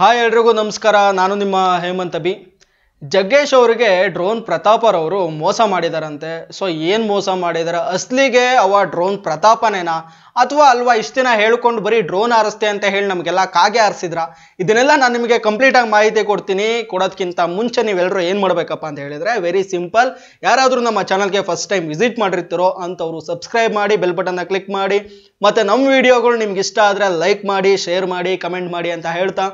hi ಎಲ್ರಿಗೂ ನಮಸ್ಕಾರ ನಾನು ನಿಮ್ಮ ಹೇಮಂತ ಬಿ ಜಗ್ಗೇಶ್ ಅವರಿಗೆ ಡ್ರೋನ್ ಅವರು ಮೋಸ ಮಾಡಿದಾರಂತೆ ಸೊ ಏನು ಮೋಸ ಮಾಡಿದಾರೆ ಅಸ್ಲಿಗೆ ಅವ ಡ್ರೋನ್ ಪ್ರತಾಪನೇನಾ ಅಥವಾ ಅಲ್ವಾ ಇಷ್ಟು ದಿನ ಹೇಳ್ಕೊಂಡು ಬರೀ ಡ್ರೋನ್ ಆರಿಸ್ತೆ ಅಂತ ಹೇಳಿ ನಮಗೆಲ್ಲ ಕಾಗೆ ಆರಿಸಿದ್ರ ಇದನ್ನೆಲ್ಲ ನಾನು ನಿಮಗೆ ಕಂಪ್ಲೀಟಾಗಿ ಮಾಹಿತಿ ಕೊಡ್ತೀನಿ ಕೊಡೋದಕ್ಕಿಂತ ಮುಂಚೆ ನೀವೆಲ್ಲರೂ ಏನು ಮಾಡಬೇಕಪ್ಪ ಅಂತ ಹೇಳಿದರೆ ವೆರಿ ಸಿಂಪಲ್ ಯಾರಾದರೂ ನಮ್ಮ ಚಾನಲ್ಗೆ ಫಸ್ಟ್ ಟೈಮ್ ವಿಸಿಟ್ ಮಾಡಿರ್ತಿರೋ ಅಂಥವರು ಸಬ್ಸ್ಕ್ರೈಬ್ ಮಾಡಿ ಬೆಲ್ ಬಟನ್ನ ಕ್ಲಿಕ್ ಮಾಡಿ ಮತ್ತು ನಮ್ಮ ವಿಡಿಯೋಗಳು ನಿಮ್ಗೆ ಇಷ್ಟ ಆದರೆ ಲೈಕ್ ಮಾಡಿ ಶೇರ್ ಮಾಡಿ ಕಮೆಂಟ್ ಮಾಡಿ ಅಂತ ಹೇಳ್ತಾ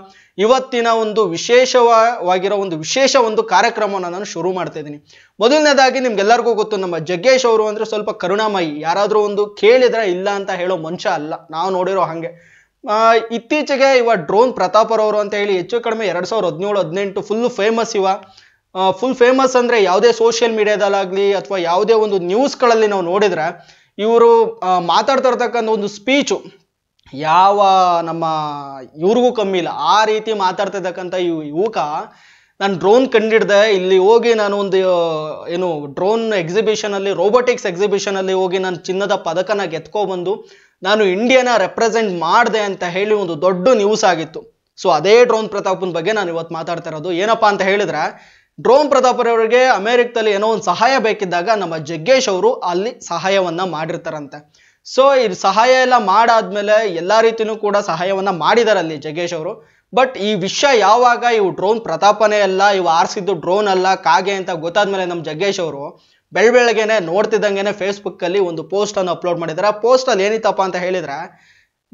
ಇವತ್ತಿನ ಒಂದು ವಿಶೇಷವಾಗಿರೋ ಒಂದು ವಿಶೇಷ ಒಂದು ಕಾರ್ಯಕ್ರಮವನ್ನು ನಾನು ಶುರು ಮಾಡ್ತಾ ಇದ್ದೀನಿ ಮೊದಲನೇದಾಗಿ ನಿಮ್ಗೆಲ್ಲರಿಗೂ ಗೊತ್ತು ನಮ್ಮ ಜಗ್ಗೇಶ್ ಅವರು ಅಂದರೆ ಸ್ವಲ್ಪ ಕರುಣಾಮಯಿ ಯಾರಾದರೂ ಒಂದು ಕೇಳಿದ್ರೆ ಇಲ್ಲ ಅಂತ ಹೇಳೋ ಮನುಷ್ಯ ಅಲ್ಲ ನಾವು ನೋಡಿರೋ ಹಾಗೆ ಇತ್ತೀಚೆಗೆ ಇವ ಡ್ರೋನ್ ಪ್ರತಾಪರವರು ಅಂತ ಹೇಳಿ ಹೆಚ್ಚು ಕಡಿಮೆ ಎರಡು ಸಾವಿರದ ಹದಿನೇಳು ಹದಿನೆಂಟು ಫುಲ್ ಫೇಮಸ್ ಇವ ಫುಲ್ ಫೇಮಸ್ ಅಂದರೆ ಯಾವುದೇ ಸೋಷಿಯಲ್ ಮೀಡಿಯಾದಲ್ಲಾಗಲಿ ಅಥವಾ ಯಾವುದೇ ಒಂದು ನ್ಯೂಸ್ಗಳಲ್ಲಿ ನಾವು ನೋಡಿದರೆ ಇವರು ಮಾತಾಡ್ತಾ ಇರ್ತಕ್ಕಂಥ ಒಂದು ಸ್ಪೀಚು ಯಾವ ನಮ್ಮ ಇವ್ರಿಗೂ ಕಮ್ಮಿ ಇಲ್ಲ ಆ ರೀತಿ ಮಾತಾಡ್ತಿರ್ತಕ್ಕಂಥ ಈ ಯುವಕ ನಾನು ಡ್ರೋನ್ ಕಂಡಿಡ್ದೆ ಇಲ್ಲಿ ಹೋಗಿ ನಾನು ಒಂದು ಏನು ಡ್ರೋನ್ ಎಕ್ಸಿಬಿಷನಲ್ಲಿ ರೋಬೋಟಿಕ್ಸ್ ಎಕ್ಸಿಬಿಷನಲ್ಲಿ ಹೋಗಿ ನಾನು ಚಿನ್ನದ ಪದಕನ ಬಂದು ನಾನು ಇಂಡಿಯಾನ ರೆಪ್ರೆಸೆಂಟ್ ಮಾಡಿದೆ ಅಂತ ಹೇಳಿ ಒಂದು ದೊಡ್ಡ ನ್ಯೂಸ್ ಆಗಿತ್ತು ಸೊ ಅದೇ ಡ್ರೋನ್ ಪ್ರತಾಪನ ಬಗ್ಗೆ ನಾನು ಇವತ್ತು ಮಾತಾಡ್ತಾ ಇರೋದು ಏನಪ್ಪಾ ಅಂತ ಹೇಳಿದ್ರೆ ಡ್ರೋನ್ ಪ್ರತಾಪರವರಿಗೆ ಅಮೆರಿಕದಲ್ಲಿ ಏನೋ ಒಂದು ಸಹಾಯ ಬೇಕಿದ್ದಾಗ ನಮ್ಮ ಜಗ್ಗೇಶ್ ಅವರು ಅಲ್ಲಿ ಸಹಾಯವನ್ನ ಮಾಡಿರ್ತಾರಂತೆ ಸೊ ಇದು ಸಹಾಯ ಎಲ್ಲ ಮಾಡಾದ್ಮೇಲೆ ಎಲ್ಲ ರೀತಿಯೂ ಕೂಡ ಸಹಾಯವನ್ನು ಮಾಡಿದ್ದಾರೆ ಅಲ್ಲಿ ಜಗ್ಗೇಶ್ ಅವರು ಬಟ್ ಈ ವಿಷಯ ಯಾವಾಗ ಇವು ಡ್ರೋನ್ ಪ್ರತಾಪನೇ ಅಲ್ಲ ಇವು ಆರಿಸಿದ್ದು ಡ್ರೋನ್ ಅಲ್ಲ ಕಾಗೆ ಅಂತ ಗೊತ್ತಾದ್ಮೇಲೆ ನಮ್ಮ ಜಗ್ಗೇಶ್ ಅವರು ಬೆಳ ಬೆಳಗ್ಗೆನೆ ನೋಡ್ತಿದ್ದಂಗೆನೆ ಫೇಸ್ಬುಕ್ಕಲ್ಲಿ ಒಂದು ಪೋಸ್ಟನ್ನು ಅಪ್ಲೋಡ್ ಮಾಡಿದ್ದಾರೆ ಪೋಸ್ಟಲ್ಲಿ ಏನಿತ್ತಪ್ಪ ಅಂತ ಹೇಳಿದರೆ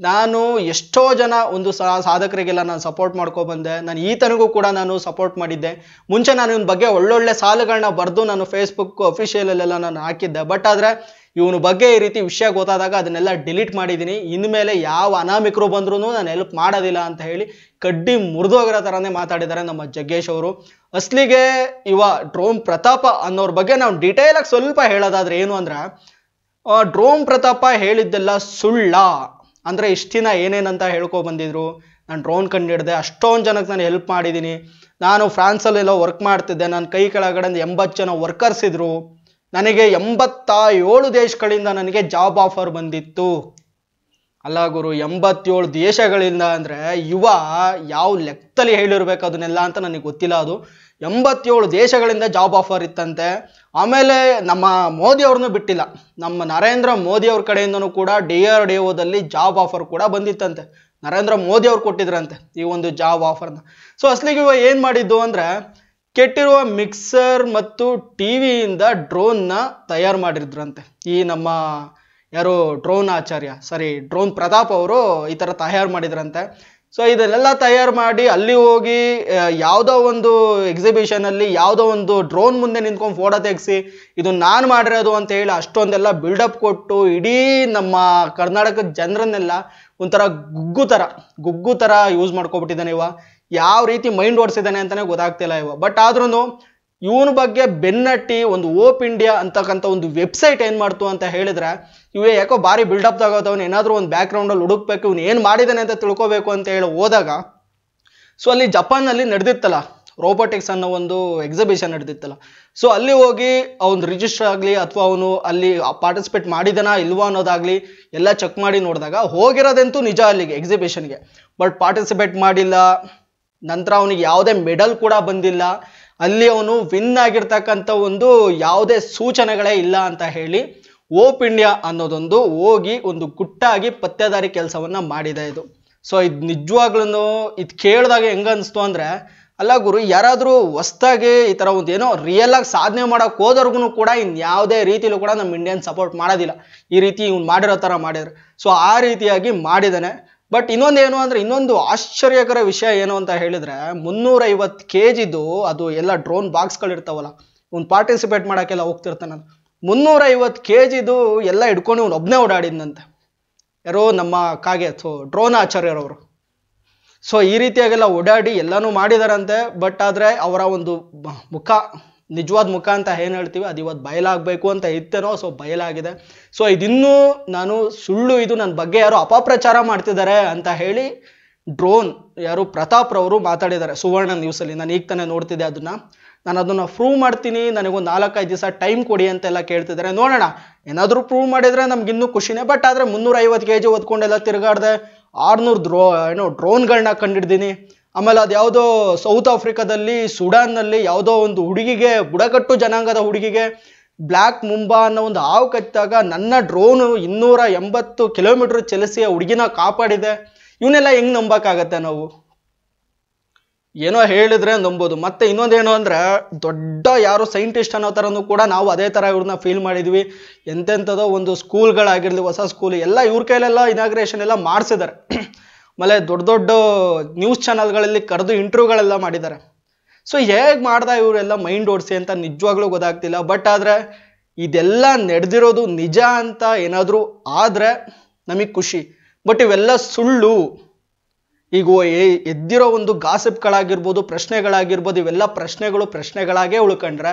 ನಾನು ಎಷ್ಟೋ ಜನ ಒಂದು ಸಾಧಕರಿಗೆಲ್ಲ ನಾನು ಸಪೋರ್ಟ್ ಮಾಡ್ಕೊಬಂದೆ ನಾನು ಈತನಿಗೂ ಕೂಡ ನಾನು ಸಪೋರ್ಟ್ ಮಾಡಿದ್ದೆ ಮುಂಚೆ ನಾನು ಇವನ ಬಗ್ಗೆ ಒಳ್ಳೊಳ್ಳೆ ಸಾಲುಗಳನ್ನ ಬರೆದು ನಾನು ಫೇಸ್ಬುಕ್ ಅಫಿಷಿಯಲಲ್ಲೆಲ್ಲ ನಾನು ಹಾಕಿದ್ದೆ ಬಟ್ ಆದರೆ ಇವನ ಬಗ್ಗೆ ಈ ರೀತಿ ವಿಷಯ ಗೊತ್ತಾದಾಗ ಅದನ್ನೆಲ್ಲ ಡಿಲೀಟ್ ಮಾಡಿದ್ದೀನಿ ಇನ್ಮೇಲೆ ಯಾವ ಅನಾಮಿಕರು ಬಂದ್ರೂ ನಾನು ಹೆಲ್ಪ್ ಮಾಡೋದಿಲ್ಲ ಅಂತ ಹೇಳಿ ಕಡ್ಡಿ ಮುರಿದೋಗಿರೋ ಥರನೇ ಮಾತಾಡಿದ್ದಾರೆ ನಮ್ಮ ಜಗ್ಗೇಶ್ ಅವರು ಅಸ್ಲಿಗೆ ಇವ ಡ್ರೋಮ್ ಪ್ರತಾಪ ಅನ್ನೋರ ಬಗ್ಗೆ ನಾವು ಡೀಟೇಲಾಗಿ ಸ್ವಲ್ಪ ಹೇಳೋದಾದ್ರೆ ಏನು ಅಂದ್ರೆ ಡ್ರೋಮ್ ಪ್ರತಾಪ ಹೇಳಿದ್ದೆಲ್ಲ ಸುಳ್ಳ ಅಂದರೆ ಇಷ್ಟು ದಿನ ಏನೇನಂತ ಹೇಳ್ಕೊ ಬಂದಿದ್ರು ನಾನು ಡ್ರೋನ್ ಕಂಡು ಹಿಡ್ದೆ ಅಷ್ಟೊಂದು ಜನಕ್ಕೆ ನಾನು ಹೆಲ್ಪ್ ಮಾಡಿದ್ದೀನಿ ನಾನು ಫ್ರಾನ್ಸಲ್ಲೆಲ್ಲ ವರ್ಕ್ ಮಾಡ್ತಿದ್ದೆ ನನ್ನ ಕೈ ಕೆಳಗಡೆ ಎಂಬತ್ತು ಜನ ವರ್ಕರ್ಸ್ ಇದ್ರು ನನಗೆ ಎಂಬತ್ತ ಏಳು ದೇಶಗಳಿಂದ ನನಗೆ ಜಾಬ್ ಆಫರ್ ಬಂದಿತ್ತು ಅಲ್ಲ ಗುರು ಎಂಬತ್ತೇಳು ದೇಶಗಳಿಂದ ಅಂದರೆ ಯುವ ಯಾವ ಲೆಕ್ಕದಲ್ಲಿ ಹೇಳಿರ್ಬೇಕು ಅದನ್ನೆಲ್ಲ ಅಂತ ನನಗೆ ಗೊತ್ತಿಲ್ಲ ಅದು ಎಂಬತ್ತೇಳು ದೇಶಗಳಿಂದ ಜಾಬ್ ಆಫರ್ ಇತ್ತಂತೆ ಆಮೇಲೆ ನಮ್ಮ ಮೋದಿ ಅವ್ರನ್ನೂ ಬಿಟ್ಟಿಲ್ಲ ನಮ್ಮ ನರೇಂದ್ರ ಮೋದಿ ಅವ್ರ ಕಡೆಯಿಂದನೂ ಕೂಡ ಡಿ ಆರ್ ಡಿ ಓದಲ್ಲಿ ಜಾಬ್ ಆಫರ್ ಕೂಡ ಬಂದಿತ್ತಂತೆ ನರೇಂದ್ರ ಮೋದಿ ಅವ್ರು ಕೊಟ್ಟಿದ್ರಂತೆ ಈ ಒಂದು ಜಾಬ್ ಆಫರ್ನ ಸೊ ಅಸ್ಲಿಗೆ ಇವ ಏನು ಮಾಡಿದ್ದು ಅಂದರೆ ಕೆಟ್ಟಿರುವ ಮಿಕ್ಸರ್ ಮತ್ತು ಟಿ ವಿಯಿಂದ ಡ್ರೋನ್ನ ತಯಾರು ಮಾಡಿದ್ರಂತೆ ಈ ನಮ್ಮ ಯಾರು drone Acharya sorry drone Pratap ಅವರು ಈ ಥರ ತಯಾರು ಮಾಡಿದ್ರಂತೆ ಸೊ ಇದನ್ನೆಲ್ಲ ತಯಾರು ಮಾಡಿ ಅಲ್ಲಿ ಹೋಗಿ ಯಾವುದೋ ಒಂದು ಎಕ್ಸಿಬಿಷನಲ್ಲಿ ಯಾವುದೋ ಒಂದು ಡ್ರೋನ್ ಮುಂದೆ ನಿಂತ್ಕೊಂಡು ಫೋಟೋ ತೆಗೆಸಿ ಇದು ನಾನು ಮಾಡಿರೋದು ಅಂತ ಹೇಳಿ ಅಷ್ಟೊಂದೆಲ್ಲ ಬಿಲ್ಡಪ್ ಕೊಟ್ಟು ಇಡೀ ನಮ್ಮ ಕರ್ನಾಟಕದ ಜನರನ್ನೆಲ್ಲ ಒಂಥರ ಗುಗ್ಗು ಥರ ಗುಗ್ಗು ಥರ ಯೂಸ್ ಮಾಡ್ಕೊಬಿಟ್ಟಿದ್ದಾನೆ ಇವ ಯಾವ ರೀತಿ ಮೈಂಡ್ ಓಡಿಸಿದ್ದಾನೆ ಅಂತಲೇ ಗೊತ್ತಾಗ್ತಿಲ್ಲ ಇವ ಬಟ್ ಆದ್ರೂ ಇವನ ಬಗ್ಗೆ ಬೆನ್ನಟ್ಟಿ ಒಂದು ಓಪ್ ಇಂಡಿಯಾ ಅಂತಕ್ಕಂಥ ಒಂದು ವೆಬ್ಸೈಟ್ ಏನು ಮಾಡ್ತು ಅಂತ ಹೇಳಿದ್ರೆ ಇವೇ ಯಾಕೋ ಭಾರಿ ಬಿಲ್ಡಪ್ ಅವ್ನು ಏನಾದರೂ ಒಂದು ಬ್ಯಾಕ್ ಅಲ್ಲಿ ಹುಡುಕ್ಬೇಕು ಇವನು ಏನು ಮಾಡಿದ್ದಾನೆ ಅಂತ ತಿಳ್ಕೋಬೇಕು ಅಂತ ಹೇಳಿ ಹೋದಾಗ ಸೊ ಅಲ್ಲಿ ಅಲ್ಲಿ ನಡೆದಿತ್ತಲ್ಲ ರೋಬೋಟಿಕ್ಸ್ ಅನ್ನೋ ಒಂದು ಎಕ್ಸಿಬಿಷನ್ ನಡೆದಿತ್ತಲ್ಲ ಸೊ ಅಲ್ಲಿ ಹೋಗಿ ಅವ್ನು ರಿಜಿಸ್ಟರ್ ಆಗಲಿ ಅಥವಾ ಅವನು ಅಲ್ಲಿ ಪಾರ್ಟಿಸಿಪೇಟ್ ಮಾಡಿದನ ಇಲ್ವಾ ಅನ್ನೋದಾಗಲಿ ಎಲ್ಲ ಚೆಕ್ ಮಾಡಿ ನೋಡಿದಾಗ ಹೋಗಿರೋದಂತೂ ನಿಜ ಅಲ್ಲಿಗೆ ಎಕ್ಸಿಬಿಷನ್ಗೆ ಬಟ್ ಪಾರ್ಟಿಸಿಪೇಟ್ ಮಾಡಿಲ್ಲ ನಂತರ ಅವನಿಗೆ ಯಾವುದೇ ಮೆಡಲ್ ಕೂಡ ಬಂದಿಲ್ಲ ಅಲ್ಲಿ ಅವನು ವಿನ್ ಆಗಿರ್ತಕ್ಕಂಥ ಒಂದು ಯಾವುದೇ ಸೂಚನೆಗಳೇ ಇಲ್ಲ ಅಂತ ಹೇಳಿ ಓಪ್ ಇಂಡಿಯಾ ಅನ್ನೋದೊಂದು ಹೋಗಿ ಒಂದು ಗುಟ್ಟಾಗಿ ಪತ್ತೆದಾರಿ ಕೆಲಸವನ್ನು ಮಾಡಿದೆ ಇದು ಸೊ ಇದು ನಿಜವಾಗ್ಲೂ ಇದು ಕೇಳಿದಾಗ ಹೆಂಗನ್ನಿಸ್ತು ಅಂದರೆ ಅಲ್ಲ ಗುರು ಯಾರಾದರೂ ಹೊಸ್ದಾಗಿ ಈ ಥರ ಒಂದು ಏನೋ ರಿಯಲ್ ಆಗಿ ಸಾಧನೆ ಮಾಡೋಕೆ ಹೋದವ್ರಿಗೂ ಕೂಡ ಇನ್ನು ಯಾವುದೇ ರೀತಿಯಲ್ಲೂ ಕೂಡ ನಮ್ಮ ಇಂಡಿಯನ್ ಸಪೋರ್ಟ್ ಮಾಡೋದಿಲ್ಲ ಈ ರೀತಿ ಇವ್ನು ಮಾಡಿರೋ ಥರ ಮಾಡಿದ್ರು ಸೊ ಆ ರೀತಿಯಾಗಿ ಮಾಡಿದ್ದಾನೆ ಬಟ್ ಇನ್ನೊಂದು ಏನು ಅಂದರೆ ಇನ್ನೊಂದು ಆಶ್ಚರ್ಯಕರ ವಿಷಯ ಏನು ಅಂತ ಹೇಳಿದರೆ ಮುನ್ನೂರೈವತ್ತು ಕೆ ಜಿದು ಅದು ಎಲ್ಲ ಡ್ರೋನ್ ಬಾಕ್ಸ್ಗಳಿರ್ತಾವಲ್ಲ ಅವ್ನು ಪಾರ್ಟಿಸಿಪೇಟ್ ಮಾಡೋಕ್ಕೆಲ್ಲ ಹೋಗ್ತಿರ್ತಾನೆ ಮುನ್ನೂರೈವತ್ತು ಕೆ ಜಿದು ಎಲ್ಲ ಹಿಡ್ಕೊಂಡು ಇವ್ನು ಒಬ್ಬನೇ ಓಡಾಡಿದ್ನಂತೆ ಯಾರೋ ನಮ್ಮ ಕಾಗೆ ಸೊ ಡ್ರೋನ್ ಆಚಾರ್ಯರವರು ಸೊ ಈ ರೀತಿಯಾಗೆಲ್ಲ ಓಡಾಡಿ ಎಲ್ಲನೂ ಮಾಡಿದಾರಂತೆ ಬಟ್ ಆದರೆ ಅವರ ಒಂದು ಮುಖ ನಿಜವಾದ ಮುಖ ಅಂತ ಏನು ಹೇಳ್ತೀವಿ ಅದು ಇವತ್ತು ಬಯಲಾಗಬೇಕು ಅಂತ ಇತ್ತೇನೋ ಸೊ ಬಯಲಾಗಿದೆ ಸೊ ಇದಿನ್ನೂ ನಾನು ಸುಳ್ಳು ಇದು ನನ್ನ ಬಗ್ಗೆ ಯಾರು ಅಪಪ್ರಚಾರ ಮಾಡ್ತಿದ್ದಾರೆ ಅಂತ ಹೇಳಿ ಡ್ರೋನ್ ಯಾರು ಪ್ರತಾಪ್ ರವರು ಮಾತಾಡಿದ್ದಾರೆ ಸುವರ್ಣ ನ್ಯೂಸಲ್ಲಿ ನಾನು ಈಗ ತಾನೇ ನೋಡ್ತಿದ್ದೆ ಅದನ್ನು ನಾನು ಅದನ್ನು ಪ್ರೂವ್ ಮಾಡ್ತೀನಿ ನನಗೊಂದು ನಾಲ್ಕೈದು ದಿವಸ ಟೈಮ್ ಕೊಡಿ ಅಂತೆಲ್ಲ ಕೇಳ್ತಿದ್ದಾರೆ ನೋಡೋಣ ಏನಾದರೂ ಪ್ರೂವ್ ಮಾಡಿದರೆ ನಮ್ಗೆ ಇನ್ನೂ ಖುಷಿನೇ ಬಟ್ ಆದರೆ ಮುನ್ನೂರೈವತ್ತು ಕೆ ಜಿ ಓದ್ಕೊಂಡೆಲ್ಲ ತಿರುಗಾಡ್ದೆ ಆರುನೂರು ಡ್ರೋ ಏನೋ ಡ್ರೋನ್ಗಳನ್ನ ಕಂಡಿಡ್ದೀನಿ ಆಮೇಲೆ ಅದ್ಯಾವುದೋ ಸೌತ್ ಆಫ್ರಿಕಾದಲ್ಲಿ ಸುಡಾನ್ನಲ್ಲಿ ಯಾವುದೋ ಒಂದು ಹುಡುಗಿಗೆ ಬುಡಕಟ್ಟು ಜನಾಂಗದ ಹುಡುಗಿಗೆ ಬ್ಲ್ಯಾಕ್ ಮುಂಬಾ ಅನ್ನೋ ಒಂದು ಹಾವು ಕಚ್ಚಿದಾಗ ನನ್ನ ಡ್ರೋನು ಇನ್ನೂರ ಎಂಬತ್ತು ಕಿಲೋಮೀಟರ್ ಚಲಿಸಿ ಹುಡುಗಿನ ಕಾಪಾಡಿದೆ ಇವನ್ನೆಲ್ಲ ಹೆಂಗೆ ನಂಬಕ್ಕಾಗತ್ತೆ ನಾವು ಏನೋ ಹೇಳಿದ್ರೆ ನಂಬೋದು ಮತ್ತೆ ಇನ್ನೊಂದೇನು ಅಂದರೆ ದೊಡ್ಡ ಯಾರೋ ಸೈಂಟಿಸ್ಟ್ ಅನ್ನೋ ಥರನೂ ಕೂಡ ನಾವು ಅದೇ ಥರ ಇವ್ರನ್ನ ಫೀಲ್ ಮಾಡಿದ್ವಿ ಎಂತೆಂಥದೋ ಒಂದು ಸ್ಕೂಲ್ಗಳಾಗಿರಲಿ ಹೊಸ ಸ್ಕೂಲ್ ಎಲ್ಲ ಇವ್ರ ಕೈಲೆಲ್ಲ ಇನಾಗ್ರೇಷನ್ ಎಲ್ಲ ಮಾಡಿಸಿದ್ದಾರೆ ಆಮೇಲೆ ದೊಡ್ಡ ದೊಡ್ಡ ನ್ಯೂಸ್ ಚಾನಲ್ಗಳಲ್ಲಿ ಕರೆದು ಇಂಟ್ರ್ಯೂಗಳೆಲ್ಲ ಮಾಡಿದ್ದಾರೆ ಸೊ ಹೇಗೆ ಮಾಡ್ದ ಇವರೆಲ್ಲ ಮೈಂಡ್ ಓಡಿಸಿ ಅಂತ ನಿಜವಾಗ್ಲೂ ಗೊತ್ತಾಗ್ತಿಲ್ಲ ಬಟ್ ಆದರೆ ಇದೆಲ್ಲ ನಡೆದಿರೋದು ನಿಜ ಅಂತ ಏನಾದರೂ ಆದರೆ ನಮಗೆ ಖುಷಿ ಬಟ್ ಇವೆಲ್ಲ ಸುಳ್ಳು ಈಗ ಎದ್ದಿರೋ ಒಂದು ಗಾಸಿಪ್ಗಳಾಗಿರ್ಬೋದು ಪ್ರಶ್ನೆಗಳಾಗಿರ್ಬೋದು ಇವೆಲ್ಲ ಪ್ರಶ್ನೆಗಳು ಪ್ರಶ್ನೆಗಳಾಗೆ ಉಳ್ಕೊಂಡ್ರೆ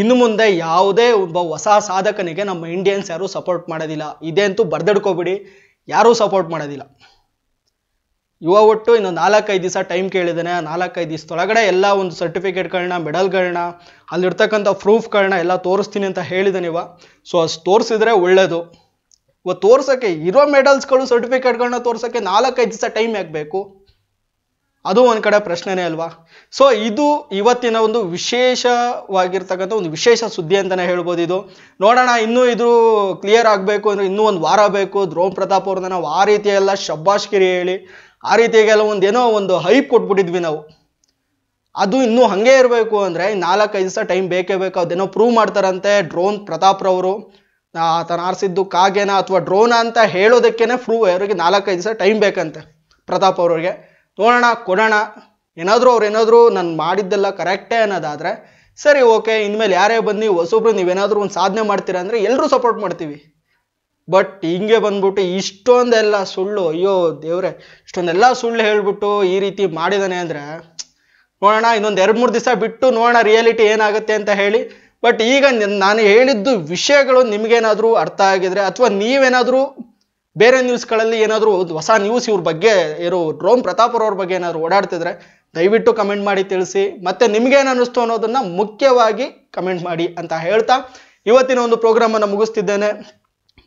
ಇನ್ನು ಮುಂದೆ ಯಾವುದೇ ಒಬ್ಬ ಹೊಸ ಸಾಧಕನಿಗೆ ನಮ್ಮ ಇಂಡಿಯನ್ಸ್ ಯಾರೂ ಸಪೋರ್ಟ್ ಮಾಡೋದಿಲ್ಲ ಇದೇ ಅಂತೂ ಬರ್ದೆಡ್ಕೋಬಿಡಿ ಯಾರೂ ಸಪೋರ್ಟ್ ಮಾಡೋದಿಲ್ಲ ಯುವ ಒಟ್ಟು ಇನ್ನು ನಾಲ್ಕೈದು ದಿವಸ ಟೈಮ್ ಕೇಳಿದ್ದಾನೆ ನಾಲ್ಕೈದು ದಿವಸದೊಳಗಡೆ ಎಲ್ಲ ಒಂದು ಸರ್ಟಿಫಿಕೇಟ್ಗಳನ್ನ ಮೆಡಲ್ಗಳನ್ನ ಅಲ್ಲಿರ್ತಕ್ಕಂಥ ಪ್ರೂಫ್ಗಳನ್ನ ಎಲ್ಲ ತೋರಿಸ್ತೀನಿ ಅಂತ ಹೇಳಿದ್ದಾನೆ ಇವ ಸೊ ಅಷ್ಟು ತೋರಿಸಿದ್ರೆ ಒಳ್ಳೆಯದು ಇವ ತೋರ್ಸೋಕ್ಕೆ ಇರೋ ಮೆಡಲ್ಸ್ಗಳು ಸರ್ಟಿಫಿಕೇಟ್ಗಳನ್ನ ತೋರ್ಸೋಕ್ಕೆ ನಾಲ್ಕೈದು ದಿವಸ ಟೈಮ್ ಆಗಬೇಕು ಅದು ಒಂದು ಕಡೆ ಪ್ರಶ್ನೆನೇ ಅಲ್ವಾ ಸೊ ಇದು ಇವತ್ತಿನ ಒಂದು ವಿಶೇಷವಾಗಿರ್ತಕ್ಕಂಥ ಒಂದು ವಿಶೇಷ ಸುದ್ದಿ ಅಂತಲೇ ಹೇಳ್ಬೋದು ಇದು ನೋಡೋಣ ಇನ್ನೂ ಇದು ಕ್ಲಿಯರ್ ಆಗಬೇಕು ಅಂದರೆ ಇನ್ನೂ ಒಂದು ವಾರ ಬೇಕು ದ್ರೋಮ್ ಪ್ರತಾಪ್ ಅವ್ರನ್ನ ನಾವು ಆ ರೀತಿಯೆಲ್ಲ ಶಬ್ಬಾಷ್ಕಿರಿ ಹೇಳಿ ಆ ರೀತಿ ಕೆಲವೊಂದು ಏನೋ ಒಂದು ಹೈಪ್ ಕೊಟ್ಬಿಟ್ಟಿದ್ವಿ ನಾವು ಅದು ಇನ್ನೂ ಹಂಗೆ ಇರಬೇಕು ಅಂದರೆ ನಾಲ್ಕೈದು ದಿವಸ ಟೈಮ್ ಬೇಕೇ ಬೇಕು ಅದೇನೋ ಪ್ರೂವ್ ಮಾಡ್ತಾರಂತೆ ಡ್ರೋನ್ ಪ್ರತಾಪ್ರವರು ಆತನ ಆರಿಸಿದ್ದು ಕಾಗೇನ ಅಥವಾ ಡ್ರೋನ ಅಂತ ಹೇಳೋದಕ್ಕೇನೆ ಪ್ರೂವ್ ಅವರಿಗೆ ನಾಲ್ಕೈದು ದಿವಸ ಟೈಮ್ ಬೇಕಂತೆ ಪ್ರತಾಪ್ ಅವ್ರಿಗೆ ನೋಡೋಣ ಕೊಡೋಣ ಏನಾದರೂ ಅವ್ರು ಏನಾದರೂ ನಾನು ಮಾಡಿದ್ದೆಲ್ಲ ಕರೆಕ್ಟೇ ಅನ್ನೋದಾದರೆ ಸರಿ ಓಕೆ ಇನ್ಮೇಲೆ ಯಾರೇ ಬನ್ನಿ ಹೊಸೊಬ್ರು ನೀವೇನಾದರೂ ಒಂದು ಸಾಧನೆ ಮಾಡ್ತೀರಾ ಅಂದರೆ ಎಲ್ಲರೂ ಸಪೋರ್ಟ್ ಮಾಡ್ತೀವಿ ಬಟ್ ಹಿಂಗೆ ಬಂದ್ಬಿಟ್ಟು ಇಷ್ಟೊಂದೆಲ್ಲ ಸುಳ್ಳು ಅಯ್ಯೋ ದೇವ್ರೆ ಇಷ್ಟೊಂದೆಲ್ಲ ಸುಳ್ಳು ಹೇಳ್ಬಿಟ್ಟು ಈ ರೀತಿ ಮಾಡಿದಾನೆ ಅಂದರೆ ನೋಡೋಣ ಇನ್ನೊಂದು ಎರಡು ಮೂರು ದಿವಸ ಬಿಟ್ಟು ನೋಡೋಣ ರಿಯಾಲಿಟಿ ಏನಾಗುತ್ತೆ ಅಂತ ಹೇಳಿ ಬಟ್ ಈಗ ನಾನು ಹೇಳಿದ್ದು ವಿಷಯಗಳು ನಿಮಗೇನಾದರೂ ಅರ್ಥ ಆಗಿದ್ರೆ ಅಥವಾ ನೀವೇನಾದರೂ ಬೇರೆ ನ್ಯೂಸ್ಗಳಲ್ಲಿ ಏನಾದರೂ ಹೊಸ ನ್ಯೂಸ್ ಇವ್ರ ಬಗ್ಗೆ ಇರೋ ರೋಮ್ ಪ್ರತಾಪ್ ಅವ್ರ ಬಗ್ಗೆ ಏನಾದರೂ ಓಡಾಡ್ತಿದ್ರೆ ದಯವಿಟ್ಟು ಕಮೆಂಟ್ ಮಾಡಿ ತಿಳಿಸಿ ಮತ್ತು ನಿಮಗೇನು ಅನ್ನಿಸ್ತು ಅನ್ನೋದನ್ನು ಮುಖ್ಯವಾಗಿ ಕಮೆಂಟ್ ಮಾಡಿ ಅಂತ ಹೇಳ್ತಾ ಇವತ್ತಿನ ಒಂದು ಪ್ರೋಗ್ರಾಮನ್ನು ಮುಗಿಸ್ತಿದ್ದೇನೆ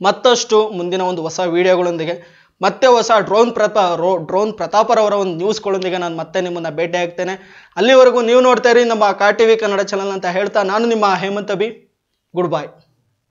ಮತ್ತಷ್ಟು ಮುಂದಿನ ಒಂದು ಹೊಸ ವಿಡಿಯೋಗಳೊಂದಿಗೆ ಮತ್ತೆ ಹೊಸ ಡ್ರೋನ್ ಪ್ರತಾ ರೋ ಡ್ರೋನ್ ಪ್ರತಾಪರವರ ಒಂದು ನ್ಯೂಸ್ಗಳೊಂದಿಗೆ ನಾನು ಮತ್ತೆ ನಿಮ್ಮನ್ನು ಭೇಟಿ ಆಗ್ತೇನೆ ಅಲ್ಲಿವರೆಗೂ ನೀವು ನೋಡ್ತಾ ಇರಿ ನಮ್ಮ ಕಾ ಟಿ ವಿ ಕನ್ನಡ ಚಾನಲ್ ಅಂತ ಹೇಳ್ತಾ ನಾನು ನಿಮ್ಮ ಹೇಮಂತ ಬಿ ಗುಡ್ ಬಾಯ್